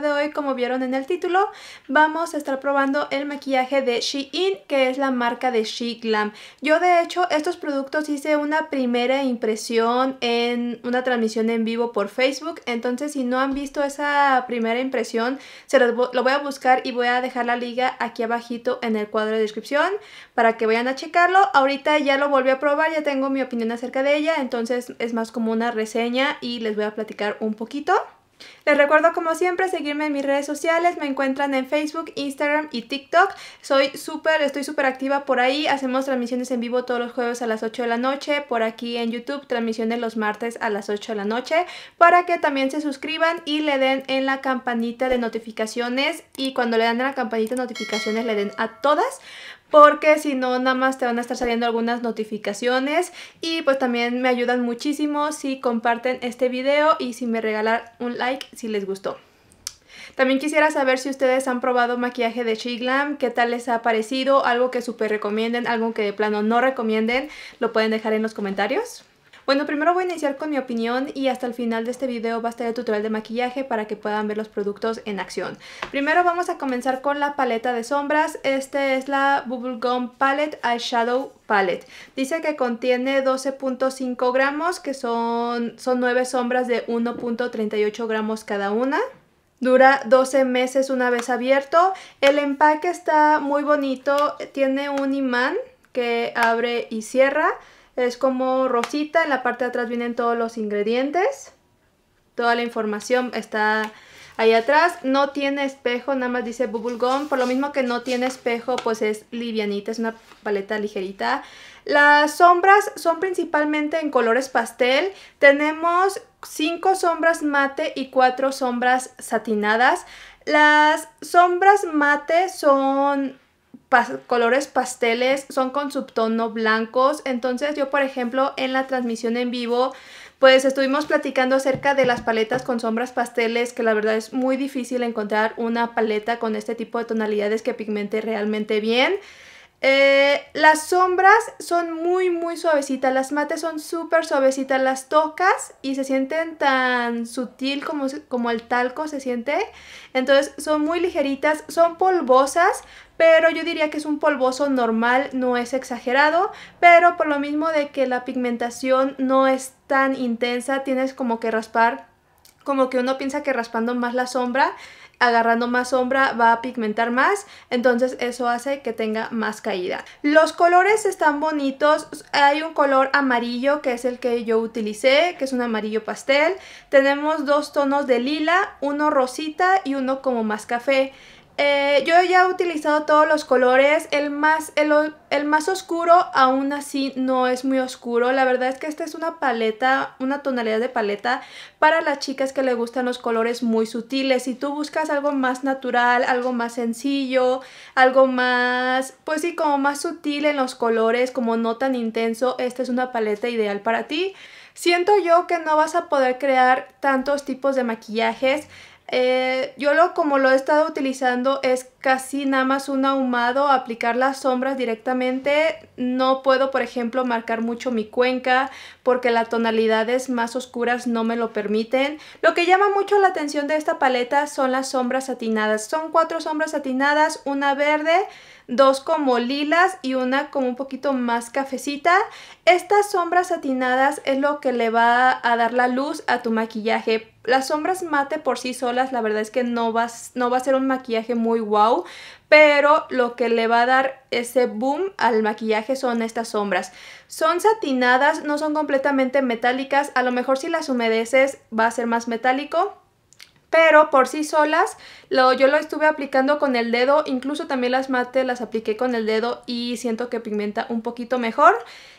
de hoy, como vieron en el título, vamos a estar probando el maquillaje de Shein, que es la marca de She Glam. Yo de hecho estos productos hice una primera impresión en una transmisión en vivo por Facebook, entonces si no han visto esa primera impresión, se lo voy a buscar y voy a dejar la liga aquí abajito en el cuadro de descripción para que vayan a checarlo. Ahorita ya lo volví a probar, ya tengo mi opinión acerca de ella, entonces es más como una reseña y les voy a platicar un poquito. Les recuerdo como siempre seguirme en mis redes sociales, me encuentran en Facebook, Instagram y TikTok. Soy súper, estoy súper activa por ahí, hacemos transmisiones en vivo todos los jueves a las 8 de la noche, por aquí en YouTube, transmisiones los martes a las 8 de la noche, para que también se suscriban y le den en la campanita de notificaciones y cuando le dan en la campanita de notificaciones le den a todas porque si no nada más te van a estar saliendo algunas notificaciones y pues también me ayudan muchísimo si comparten este video y si me regalan un like si les gustó. También quisiera saber si ustedes han probado maquillaje de She qué tal les ha parecido, algo que súper recomienden, algo que de plano no recomienden, lo pueden dejar en los comentarios. Bueno, primero voy a iniciar con mi opinión y hasta el final de este video va a estar el tutorial de maquillaje para que puedan ver los productos en acción. Primero vamos a comenzar con la paleta de sombras. Esta es la Bubblegum Palette Eyeshadow Palette. Dice que contiene 12.5 gramos, que son, son 9 sombras de 1.38 gramos cada una. Dura 12 meses una vez abierto. El empaque está muy bonito, tiene un imán que abre y cierra. Es como rosita, en la parte de atrás vienen todos los ingredientes. Toda la información está ahí atrás. No tiene espejo, nada más dice bubblegum. Por lo mismo que no tiene espejo, pues es livianita, es una paleta ligerita. Las sombras son principalmente en colores pastel. Tenemos 5 sombras mate y 4 sombras satinadas. Las sombras mate son colores pasteles, son con subtono blancos. Entonces yo, por ejemplo, en la transmisión en vivo, pues estuvimos platicando acerca de las paletas con sombras pasteles, que la verdad es muy difícil encontrar una paleta con este tipo de tonalidades que pigmente realmente bien. Eh, las sombras son muy muy suavecitas, las mates son súper suavecitas, las tocas y se sienten tan sutil como, como el talco se siente, entonces son muy ligeritas, son polvosas, pero yo diría que es un polvoso normal, no es exagerado, pero por lo mismo de que la pigmentación no es tan intensa, tienes como que raspar, como que uno piensa que raspando más la sombra, agarrando más sombra va a pigmentar más, entonces eso hace que tenga más caída. Los colores están bonitos, hay un color amarillo que es el que yo utilicé, que es un amarillo pastel, tenemos dos tonos de lila, uno rosita y uno como más café. Eh, yo ya he utilizado todos los colores, el más, el, el más oscuro aún así no es muy oscuro, la verdad es que esta es una paleta, una tonalidad de paleta para las chicas que le gustan los colores muy sutiles, si tú buscas algo más natural, algo más sencillo, algo más, pues sí, como más sutil en los colores, como no tan intenso, esta es una paleta ideal para ti. Siento yo que no vas a poder crear tantos tipos de maquillajes, eh, yo lo como lo he estado utilizando es casi nada más un ahumado, aplicar las sombras directamente. No puedo, por ejemplo, marcar mucho mi cuenca porque las tonalidades más oscuras no me lo permiten. Lo que llama mucho la atención de esta paleta son las sombras satinadas. Son cuatro sombras satinadas, una verde, dos como lilas y una como un poquito más cafecita. Estas sombras satinadas es lo que le va a dar la luz a tu maquillaje. Las sombras mate por sí solas, la verdad es que no va, no va a ser un maquillaje muy wow, pero lo que le va a dar ese boom al maquillaje son estas sombras. Son satinadas, no son completamente metálicas, a lo mejor si las humedeces va a ser más metálico, pero por sí solas yo lo estuve aplicando con el dedo, incluso también las mate las apliqué con el dedo y siento que pigmenta un poquito mejor.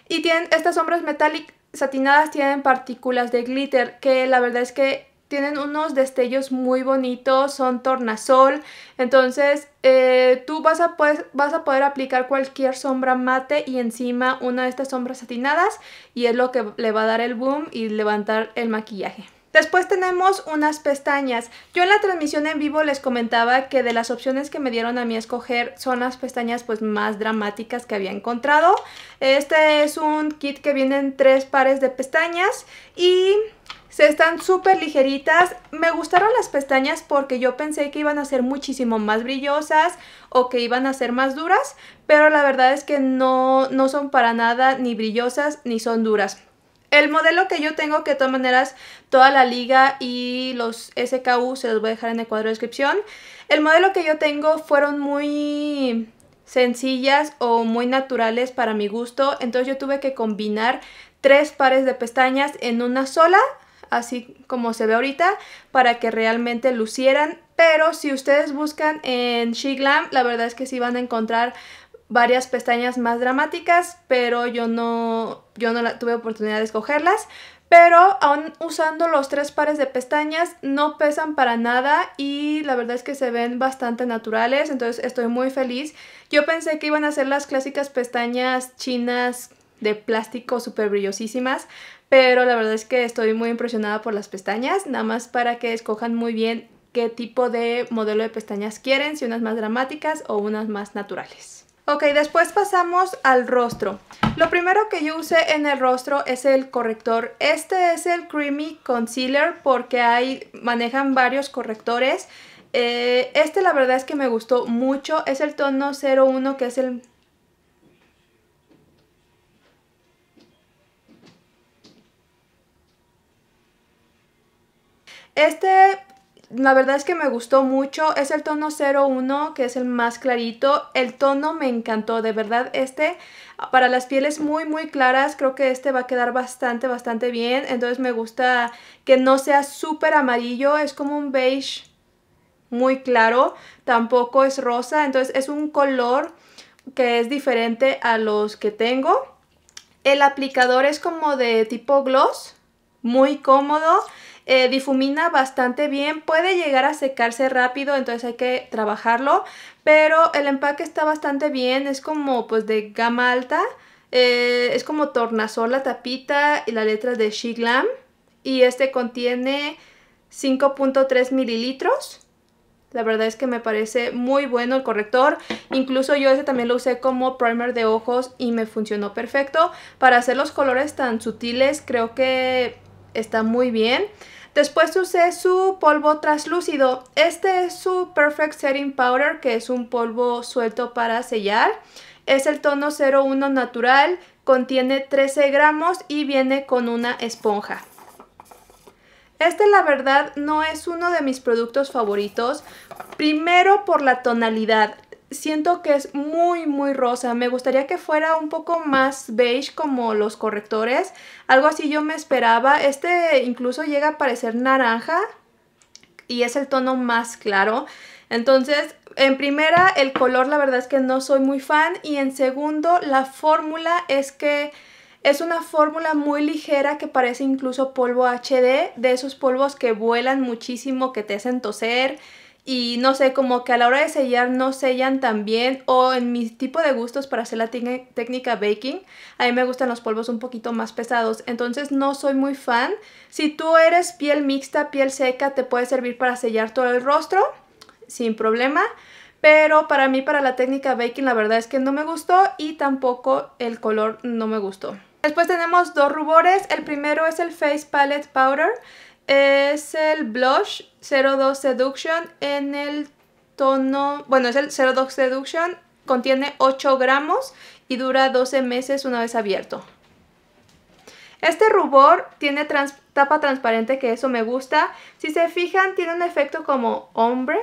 Y tienen estas sombras metálicas satinadas tienen partículas de glitter que la verdad es que tienen unos destellos muy bonitos, son tornasol, entonces eh, tú vas a, poder, pues, vas a poder aplicar cualquier sombra mate y encima una de estas sombras satinadas y es lo que le va a dar el boom y levantar el maquillaje. Después tenemos unas pestañas. Yo en la transmisión en vivo les comentaba que de las opciones que me dieron a mí escoger son las pestañas pues más dramáticas que había encontrado. Este es un kit que vienen tres pares de pestañas y se están súper ligeritas. Me gustaron las pestañas porque yo pensé que iban a ser muchísimo más brillosas o que iban a ser más duras, pero la verdad es que no, no son para nada ni brillosas ni son duras. El modelo que yo tengo, que de todas maneras toda la liga y los SKU se los voy a dejar en el cuadro de descripción. El modelo que yo tengo fueron muy sencillas o muy naturales para mi gusto, entonces yo tuve que combinar tres pares de pestañas en una sola así como se ve ahorita, para que realmente lucieran. Pero si ustedes buscan en Shiglam, la verdad es que sí van a encontrar varias pestañas más dramáticas, pero yo no, yo no tuve oportunidad de escogerlas. Pero aún usando los tres pares de pestañas no pesan para nada y la verdad es que se ven bastante naturales, entonces estoy muy feliz. Yo pensé que iban a ser las clásicas pestañas chinas de plástico súper brillosísimas, pero la verdad es que estoy muy impresionada por las pestañas, nada más para que escojan muy bien qué tipo de modelo de pestañas quieren, si unas más dramáticas o unas más naturales. Ok, después pasamos al rostro. Lo primero que yo usé en el rostro es el corrector. Este es el Creamy Concealer porque hay, manejan varios correctores. Eh, este la verdad es que me gustó mucho. Es el tono 01 que es el Este, la verdad es que me gustó mucho. Es el tono 01, que es el más clarito. El tono me encantó, de verdad. Este, para las pieles muy, muy claras, creo que este va a quedar bastante, bastante bien. Entonces me gusta que no sea súper amarillo. Es como un beige muy claro. Tampoco es rosa, entonces es un color que es diferente a los que tengo. El aplicador es como de tipo gloss, muy cómodo. Eh, difumina bastante bien, puede llegar a secarse rápido, entonces hay que trabajarlo, pero el empaque está bastante bien, es como pues de gama alta, eh, es como tornasol la tapita y la letra de Shiglam y este contiene 5.3 mililitros. La verdad es que me parece muy bueno el corrector. Incluso yo ese también lo usé como primer de ojos y me funcionó perfecto. Para hacer los colores tan sutiles creo que está muy bien. Después usé su polvo traslúcido, Este es su Perfect Setting Powder, que es un polvo suelto para sellar. Es el tono 01 natural, contiene 13 gramos y viene con una esponja. Este la verdad no es uno de mis productos favoritos, primero por la tonalidad siento que es muy muy rosa, me gustaría que fuera un poco más beige como los correctores, algo así yo me esperaba, este incluso llega a parecer naranja y es el tono más claro, entonces en primera el color la verdad es que no soy muy fan y en segundo la fórmula es que es una fórmula muy ligera que parece incluso polvo HD, de esos polvos que vuelan muchísimo, que te hacen toser, y no sé, como que a la hora de sellar no sellan tan bien o en mi tipo de gustos para hacer la técnica baking, a mí me gustan los polvos un poquito más pesados, entonces no soy muy fan. Si tú eres piel mixta, piel seca, te puede servir para sellar todo el rostro sin problema. Pero para mí, para la técnica baking, la verdad es que no me gustó y tampoco el color no me gustó. Después tenemos dos rubores. El primero es el Face Palette Powder es el blush 02 Seduction en el tono, bueno, es el 02 Seduction, contiene 8 gramos y dura 12 meses una vez abierto. Este rubor tiene tapa transparente que eso me gusta. Si se fijan tiene un efecto como hombre,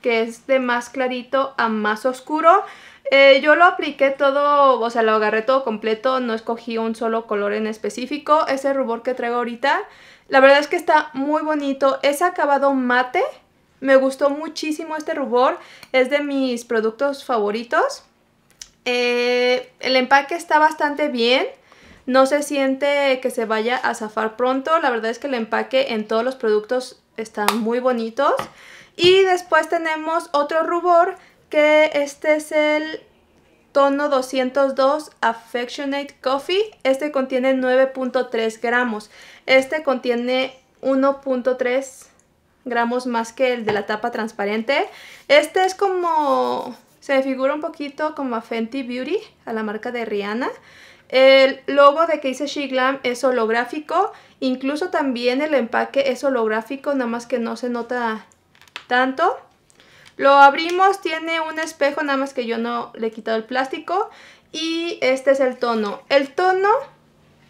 que es de más clarito a más oscuro. Eh, yo lo apliqué todo, o sea, lo agarré todo completo, no escogí un solo color en específico. Ese rubor que traigo ahorita la verdad es que está muy bonito. Es acabado mate. Me gustó muchísimo este rubor. Es de mis productos favoritos. Eh, el empaque está bastante bien. No se siente que se vaya a zafar pronto. La verdad es que el empaque en todos los productos está muy bonitos. Y después tenemos otro rubor que este es el tono 202 Affectionate Coffee. Este contiene 9.3 gramos. Este contiene 1.3 gramos más que el de la tapa transparente. Este es como... Se figura un poquito como a Fenty Beauty, a la marca de Rihanna. El logo de que dice She Glam es holográfico. Incluso también el empaque es holográfico, nada más que no se nota tanto. Lo abrimos, tiene un espejo, nada más que yo no le he quitado el plástico. Y este es el tono. El tono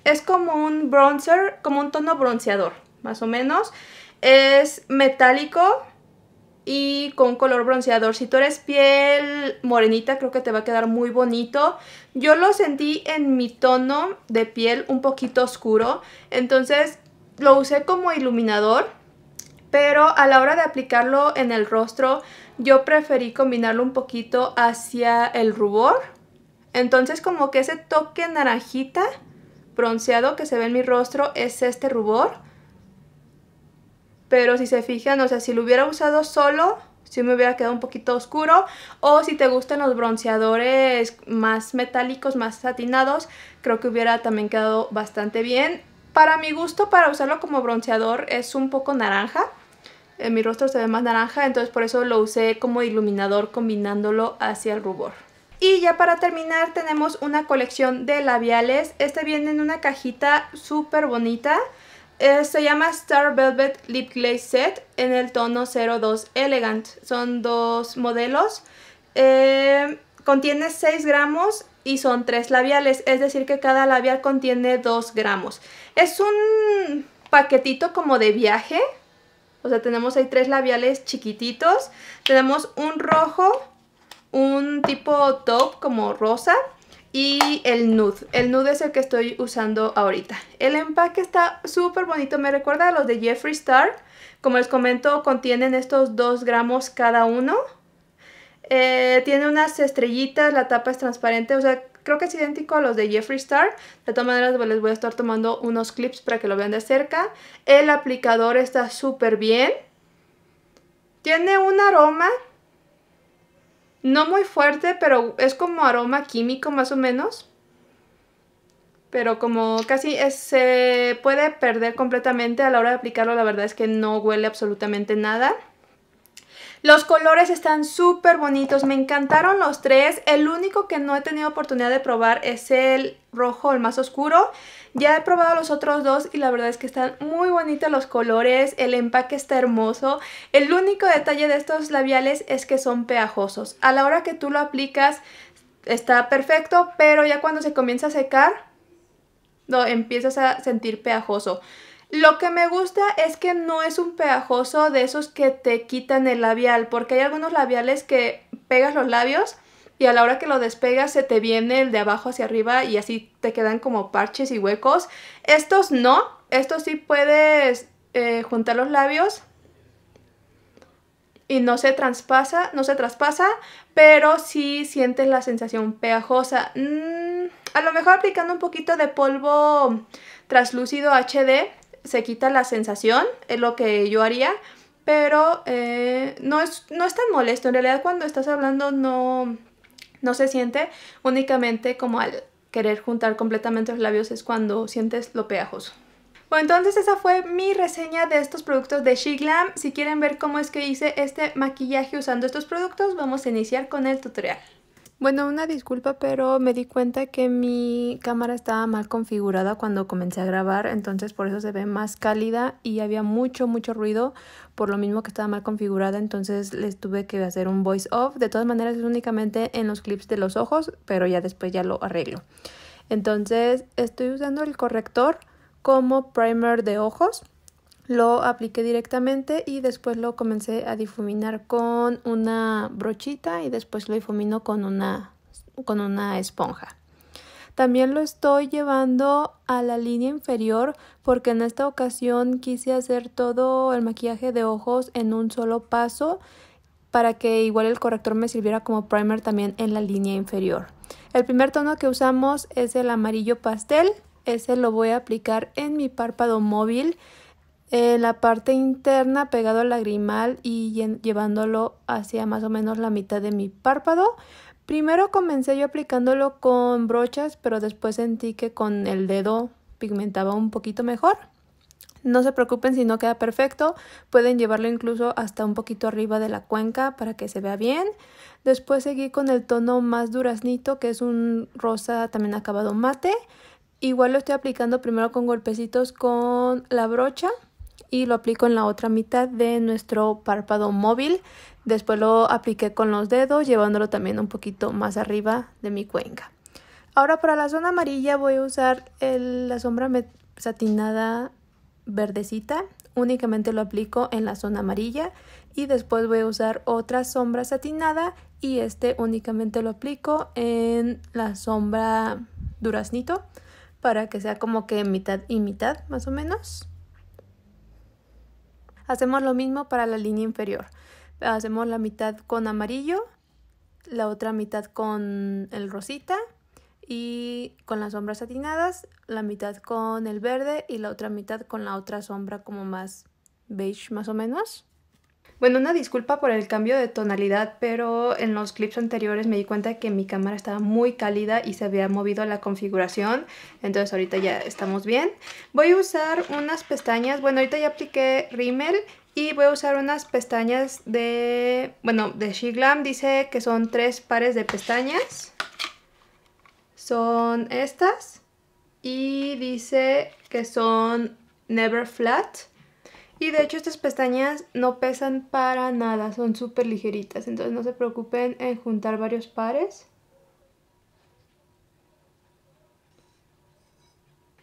es como un bronzer, como un tono bronceador, más o menos. Es metálico y con color bronceador. Si tú eres piel morenita, creo que te va a quedar muy bonito. Yo lo sentí en mi tono de piel un poquito oscuro, entonces lo usé como iluminador pero a la hora de aplicarlo en el rostro yo preferí combinarlo un poquito hacia el rubor. Entonces como que ese toque naranjita bronceado que se ve en mi rostro es este rubor. Pero si se fijan, o sea, si lo hubiera usado solo, sí me hubiera quedado un poquito oscuro. O si te gustan los bronceadores más metálicos, más satinados, creo que hubiera también quedado bastante bien. Para mi gusto, para usarlo como bronceador es un poco naranja en mi rostro se ve más naranja, entonces por eso lo usé como iluminador combinándolo hacia el rubor. Y ya para terminar tenemos una colección de labiales, este viene en una cajita súper bonita, eh, se llama Star Velvet Lip Glaze Set en el tono 02 Elegant, son dos modelos, eh, contiene 6 gramos y son 3 labiales, es decir que cada labial contiene 2 gramos. Es un paquetito como de viaje, o sea, tenemos ahí tres labiales chiquititos. Tenemos un rojo, un tipo top como rosa y el nude. El nude es el que estoy usando ahorita. El empaque está súper bonito, me recuerda a los de Jeffree Star. Como les comento, contienen estos dos gramos cada uno. Eh, tiene unas estrellitas, la tapa es transparente, o sea, creo que es idéntico a los de Jeffree Star. De todas maneras pues, les voy a estar tomando unos clips para que lo vean de cerca. El aplicador está súper bien. Tiene un aroma no muy fuerte, pero es como aroma químico más o menos. Pero como casi se puede perder completamente a la hora de aplicarlo, la verdad es que no huele absolutamente nada. Los colores están súper bonitos, me encantaron los tres. El único que no he tenido oportunidad de probar es el rojo, el más oscuro. Ya he probado los otros dos y la verdad es que están muy bonitos los colores, el empaque está hermoso. El único detalle de estos labiales es que son peajosos, A la hora que tú lo aplicas está perfecto, pero ya cuando se comienza a secar, no, empiezas a sentir pegajoso. Lo que me gusta es que no es un pegajoso de esos que te quitan el labial, porque hay algunos labiales que pegas los labios y a la hora que lo despegas se te viene el de abajo hacia arriba y así te quedan como parches y huecos. Estos no, estos sí puedes eh, juntar los labios y no se traspasa, no se traspasa, pero sí sientes la sensación pegajosa. Mm, a lo mejor aplicando un poquito de polvo translúcido HD se quita la sensación, es lo que yo haría, pero eh, no, es, no tan molesto. En realidad cuando estás hablando no, no se siente únicamente como al querer juntar completamente los labios es cuando sientes lo pegajoso. Bueno, entonces esa fue mi reseña de estos productos de She Glam. Si quieren ver cómo es que hice este maquillaje usando estos productos, vamos a iniciar con el tutorial. Bueno, una disculpa, pero me di cuenta que mi cámara estaba mal configurada cuando comencé a grabar, entonces por eso se ve más cálida y había mucho, mucho ruido, por lo mismo que estaba mal configurada, entonces les tuve que hacer un voice off. De todas maneras es únicamente en los clips de los ojos, pero ya después ya lo arreglo. Entonces estoy usando el corrector como primer de ojos lo apliqué directamente y después lo comencé a difuminar con una brochita y después lo difumino con una, con una esponja. También lo estoy llevando a la línea inferior porque en esta ocasión quise hacer todo el maquillaje de ojos en un solo paso para que igual el corrector me sirviera como primer también en la línea inferior. El primer tono que usamos es el amarillo pastel, ese lo voy a aplicar en mi párpado móvil la parte interna pegado al lagrimal y llevándolo hacia más o menos la mitad de mi párpado. Primero comencé yo aplicándolo con brochas, pero después sentí que con el dedo pigmentaba un poquito mejor. No se preocupen si no queda perfecto, pueden llevarlo incluso hasta un poquito arriba de la cuenca para que se vea bien. Después seguí con el tono más duraznito, que es un rosa también acabado mate. Igual lo estoy aplicando primero con golpecitos con la brocha y lo aplico en la otra mitad de nuestro párpado móvil. Después lo apliqué con los dedos, llevándolo también un poquito más arriba de mi cuenca. Ahora para la zona amarilla voy a usar la sombra satinada verdecita. Únicamente lo aplico en la zona amarilla y después voy a usar otra sombra satinada y este únicamente lo aplico en la sombra duraznito para que sea como que mitad y mitad más o menos. Hacemos lo mismo para la línea inferior. Hacemos la mitad con amarillo, la otra mitad con el rosita y con las sombras satinadas, la mitad con el verde y la otra mitad con la otra sombra como más beige más o menos. Bueno, una disculpa por el cambio de tonalidad, pero en los clips anteriores me di cuenta que mi cámara estaba muy cálida y se había movido la configuración, entonces ahorita ya estamos bien. Voy a usar unas pestañas, bueno, ahorita ya apliqué rímel y voy a usar unas pestañas de, bueno, de She Glam, dice que son tres pares de pestañas. Son estas y dice que son Never Flat. Y de hecho estas pestañas no pesan para nada, son súper ligeritas, entonces no se preocupen en juntar varios pares.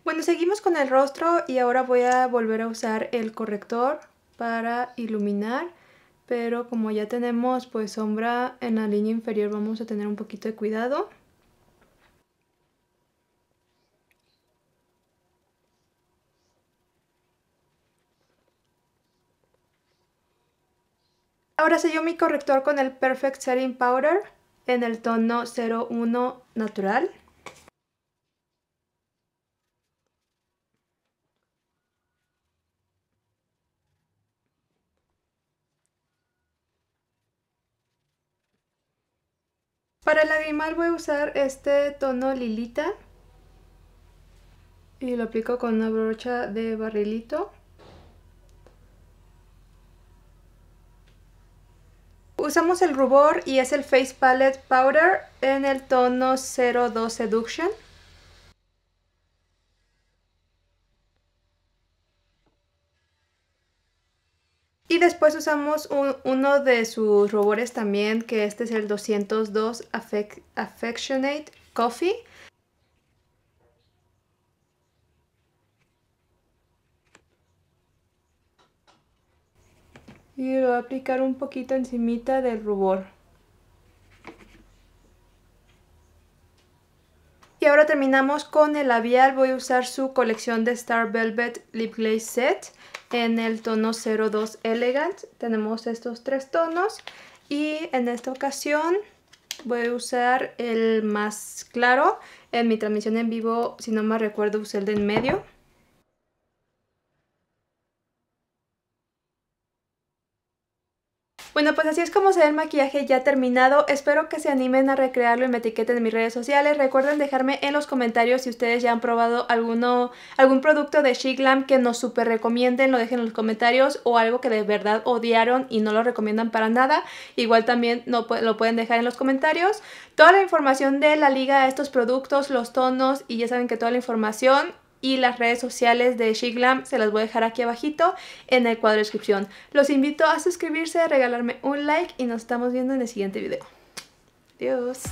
Bueno, seguimos con el rostro y ahora voy a volver a usar el corrector para iluminar, pero como ya tenemos pues sombra en la línea inferior vamos a tener un poquito de cuidado. Ahora sello mi corrector con el Perfect Setting Powder en el tono 01 natural. Para el lagrimal voy a usar este tono Lilita y lo aplico con una brocha de barrilito. Usamos el rubor y es el Face Palette Powder en el tono 02 Seduction. Y después usamos uno de sus rubores también, que este es el 202 Affectionate Coffee. y lo voy a aplicar un poquito encimita del rubor. Y ahora terminamos con el labial, voy a usar su colección de Star Velvet Lip Glaze Set en el tono 02 Elegant. Tenemos estos tres tonos y en esta ocasión voy a usar el más claro. En mi transmisión en vivo, si no me recuerdo, usé el de en medio. Bueno, pues así es como se ve el maquillaje ya terminado. Espero que se animen a recrearlo y me etiqueten en mis redes sociales. Recuerden dejarme en los comentarios si ustedes ya han probado alguno, algún producto de She que nos super recomienden. Lo dejen en los comentarios o algo que de verdad odiaron y no lo recomiendan para nada. Igual también no, lo pueden dejar en los comentarios. Toda la información de la liga, estos productos, los tonos y ya saben que toda la información y las redes sociales de Shiglam se las voy a dejar aquí abajito en el cuadro de descripción. Los invito a suscribirse, a regalarme un like y nos estamos viendo en el siguiente video. Adiós.